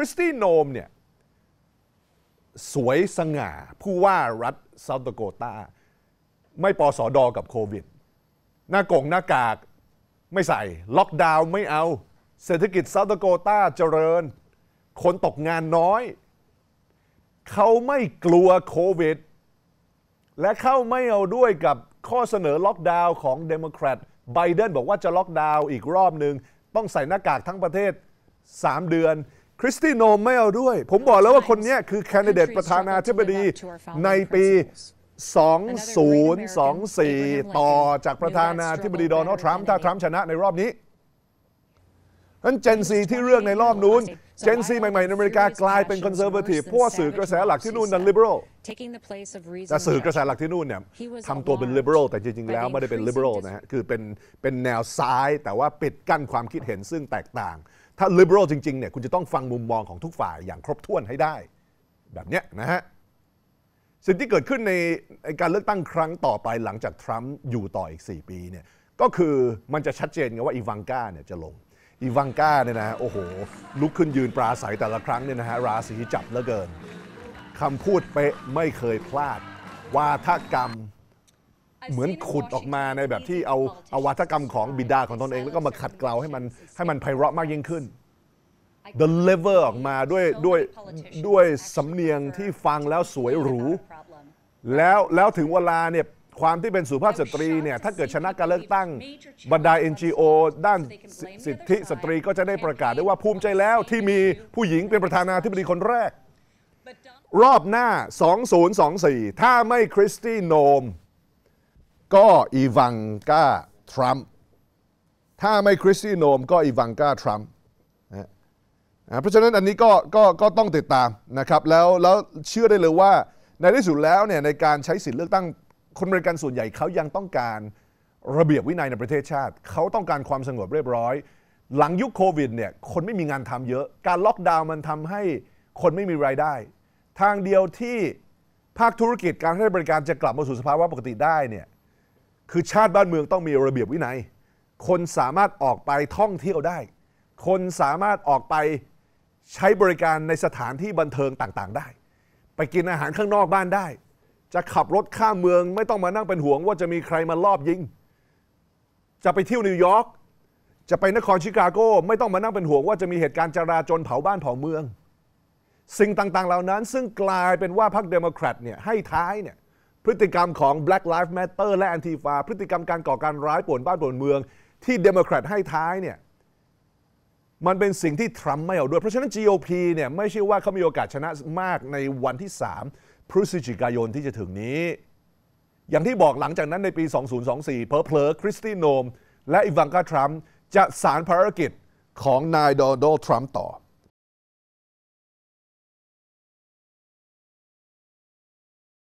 คริสตี้โนมเนี่ยสวยสง่า ผู้ว่ารัฐเซาท์ดโกตาไม่ปอสอดอกับโควิด หน้ากงหน้ากากไม่ใส่ล็อกดาวน์ไม่เอา เศรษฐกิจเซาท์ดโกตาเจริญคนตกงานน้อย เขาไม่กลัวโควิด และเข้าไม่เอาด้วยกับข้อเสนอล็อกดาวน์ของเดโมแครตไบเดนบอกว่าจะล็อกดาวน์อีกรอบหนึ่งต้องใส่หน้ากากทั้งประเทศ 3 เดือนคริสติโนมไม่เอาด้วย ผมบอกแล้วว่าคนนี้คือแคนดิเดตประธานาธิบดีในปี 2024 ต่อจากประธานาธิบดีโดนัลด์ทรัมป์ถ้าทรัมป์ชนะในรอบนี้นั้นเจนซีที่เรื่องในรอบนู้นเจนซีใหม่ๆ ในอเมริกา กลายเป็นคอนเซอร์เวทีฟเพราะวกสื่อกระแสหลักที่นู่นนั้นลิเบอรัลแต่สื่อกระแสหลักที่นู่นเนี่ยทำตัวเป็นลิเบอรัลแต่จริงๆ แล้วไม่ได้เป็นลิเบอรัลนะฮะคือเป็นเป็นแนวซ้าย แต่ว่าปิดกั้นความคิดเห็นซึ่งแตกต่าง ถ้าลิเบอรัลจริงๆเนี่ยคุณจะต้องฟังมุมมองของทุกฝ่ายอย่างครบถ้วนให้ได้ แบบเนี้ยนะฮะสิ่งที่เกิดขึ้นในการเลือกตั้งครั้งต่อไปหลังจากทรัมป์อยู่ต่ออีก 4 ปีเนี่ยก็คือมันจะชัดเจนไงว่าอีวังกาเนี่ยจะลงอีวังก้าเนี่ยนะโอ้โหลุกขึ้นยืนปราศัยแต่ละครั้งเนี่ยนะฮะราศีจับเหลือเกินคำพูดเป๊ะไม่เคยพลาด วาทกรรมเหมือนขุดออกมาในแบบที่เอาเอาวาทกรรมของบิดาของตนเอง แล้วก็มาขัดเกลาให้มันให้มันไพเราะมากยิ่งขึ้น h e l e v e r ออกมาด้วยด้วยด้วยสำเนียงที่ฟังแล้วสวยหรู แล้วแล้วถึงเวลาเนี่ยความที่เป็นสุภาพสตรีเนี่ย ถ้าเกิดชนะการเลือกตั้งบรรดา NGO ด้านสิทธิสตรีก็จะได้ประกาศได้ว่าภูมิใจแล้วที่มีผู้หญิงเป็นประธานาธิบดีคนแรกรอบหน้า2024 ถ้าไม่คริสตี้โนมก็อีวังกาทรัมป์ถ้าไม่คริสตี้โนมก็อีวังกาทรัมป์เพราะฉะนั้นอันนี้ก็ก็ก็ต้องติดตามนะครับแล้วแล้วเชื่อได้เลยว่าในที่สุดแล้วเนี่ยในการใช้สิทธิเลือกตั้งคนบริการส่วนใหญ่เขายังต้องการระเบียบวินัยในประเทศชาติ เขาต้องการความสงบเรียบร้อยหลังยุคโควิดเนี่ยคนไม่มีงานทำเยอะ การล็อกดาวน์มันทำให้คนไม่มีรายได้ ทางเดียวที่ภาคธุรกิจการให้บริการจะกลับมาสู่สภาวะปกติได้เนี่ยคือชาติบ้านเมืองต้องมีระเบียบวินัย คนสามารถออกไปท่องเที่ยวได้ คนสามารถออกไปใช้บริการในสถานที่บันเทิงต่างๆ ได้ ไปกินอาหารข้างนอกบ้านได้จะขับรถข้ามเมือง ไม่ต้องมานั่งเป็นห่วงว่าจะมีใครมาลอบยิง จะไปเที่ยวนิวยอร์กจะไปนครชิคาโก ไม่ต้องมานั่งเป็นห่วงว่าจะมีเหตุการณ์จราจรเผาบ้านเผาเมือง สิ่งต่างๆเหล่านั้นซึ่งกลายเป็นว่าพรรคเดโมแครตเนี่ยให้ท้ายเนี่ยพฤติกรรมของ Black Lives Matter และ Antifa พฤติกรรมการก่อการร้ายป่วนบ้านป่วนเมือง ที่เดโมแครตให้ท้ายเนี่ยมันเป็นสิ่งที่ทรัมป์ไม่เอาด้วยเพราะฉะนั้น GOP เนี่ยไม่ใช่ว่าเขามีโอกาสชนะมากในวันที่ 3พฤศจิกายนที่จะถึงนี้ อย่างที่บอกหลังจากนั้นในปี 2024 เพอเพลคริสติโนม และอิวังกาทรัมป์จะสารภารกิจของนายโดนัลด์ทรัมป์ต่อ